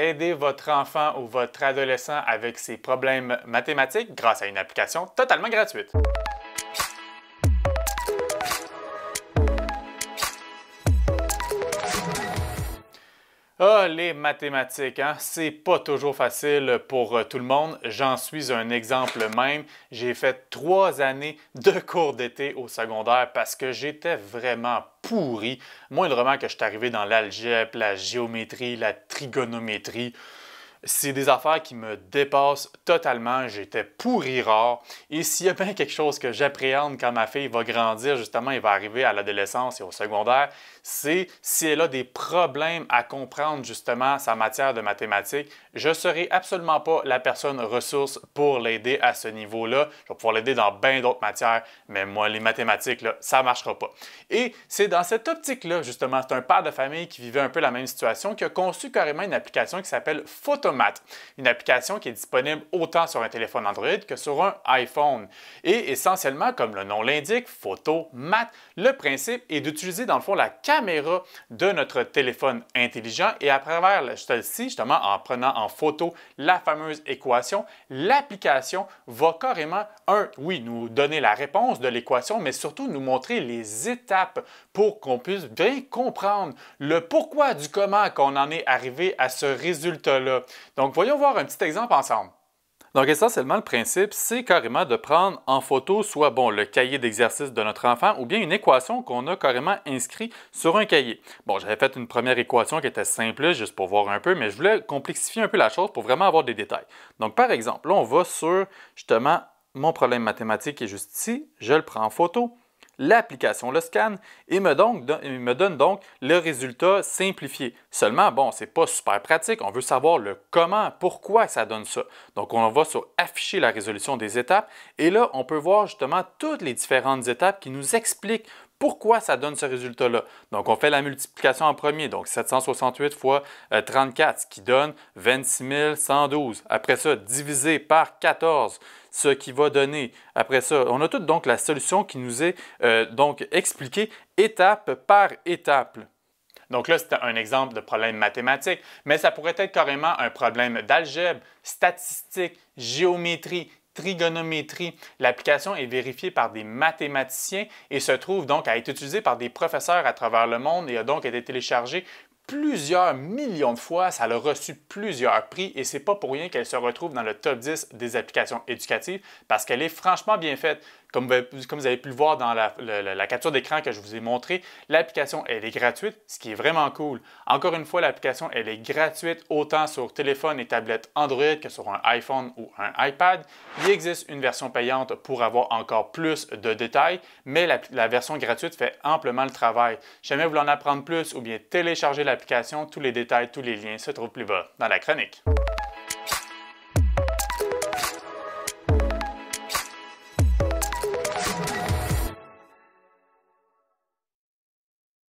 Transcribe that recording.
Aidez votre enfant ou votre adolescent avec ses problèmes mathématiques grâce à une application totalement gratuite. Ah, les mathématiques, hein? c'est pas toujours facile pour euh, tout le monde. J'en suis un exemple même. J'ai fait trois années de cours d'été au secondaire parce que j'étais vraiment pourri. Moindrement que je suis arrivé dans l'algèbre, la géométrie, la trigonométrie. C'est des affaires qui me dépassent totalement. J'étais pourri rare. Et s'il y a bien quelque chose que j'appréhende quand ma fille va grandir, justement, elle va arriver à l'adolescence et au secondaire, c'est si elle a des problèmes à comprendre, justement, sa matière de mathématiques. Je ne serai absolument pas la personne ressource pour l'aider à ce niveau-là. Je vais pouvoir l'aider dans bien d'autres matières, mais moi, les mathématiques, ça ne marchera pas. Et c'est dans cette optique-là, justement, c'est un père de famille qui vivait un peu la même situation qui a conçu carrément une application qui s'appelle Photo une application qui est disponible autant sur un téléphone Android que sur un iPhone. Et essentiellement, comme le nom l'indique, photo, le principe est d'utiliser dans le fond la caméra de notre téléphone intelligent et à travers celle-ci, justement en prenant en photo la fameuse équation, l'application va carrément, un, oui, nous donner la réponse de l'équation, mais surtout nous montrer les étapes pour qu'on puisse bien comprendre le pourquoi du comment qu'on en est arrivé à ce résultat-là. Donc, voyons voir un petit exemple ensemble. Donc, essentiellement, le principe, c'est carrément de prendre en photo soit bon, le cahier d'exercice de notre enfant ou bien une équation qu'on a carrément inscrite sur un cahier. Bon, j'avais fait une première équation qui était simple, juste pour voir un peu, mais je voulais complexifier un peu la chose pour vraiment avoir des détails. Donc, par exemple, là, on va sur justement mon problème mathématique qui est juste ici, je le prends en photo l'application le scan et me, donne donc le résultat simplifié. Seulement, bon, c'est pas super pratique, on veut savoir le comment, pourquoi ça donne ça. Donc, on va sur afficher la résolution des étapes et là, on peut voir justement toutes les différentes étapes qui nous expliquent pourquoi ça donne ce résultat-là. Donc, on fait la multiplication en premier, donc 768 fois 34, euh, ce qui donne 26 112. Après ça, divisé par 14, ce qui va donner. Après ça, on a toute donc la solution qui nous est euh, donc expliquée étape par étape. Donc là, c'est un exemple de problème mathématique, mais ça pourrait être carrément un problème d'algèbre, statistique, géométrie, trigonométrie. L'application est vérifiée par des mathématiciens et se trouve donc à être utilisée par des professeurs à travers le monde et a donc été téléchargée plusieurs millions de fois, ça a reçu plusieurs prix et c'est pas pour rien qu'elle se retrouve dans le top 10 des applications éducatives parce qu'elle est franchement bien faite. Comme, vous avez pu le voir dans la, capture d'écran que je vous ai montrée, l'application, elle est gratuite, ce qui est vraiment cool. Encore une fois, l'application, elle est gratuite autant sur téléphone et tablette Android que sur un iPhone ou un iPad. Il existe une version payante pour avoir encore plus de détails, mais la, la version gratuite fait amplement le travail. Si jamais vous voulez en apprendre plus ou bien télécharger l'application, tous les détails, tous les liens se trouvent plus bas dans la chronique.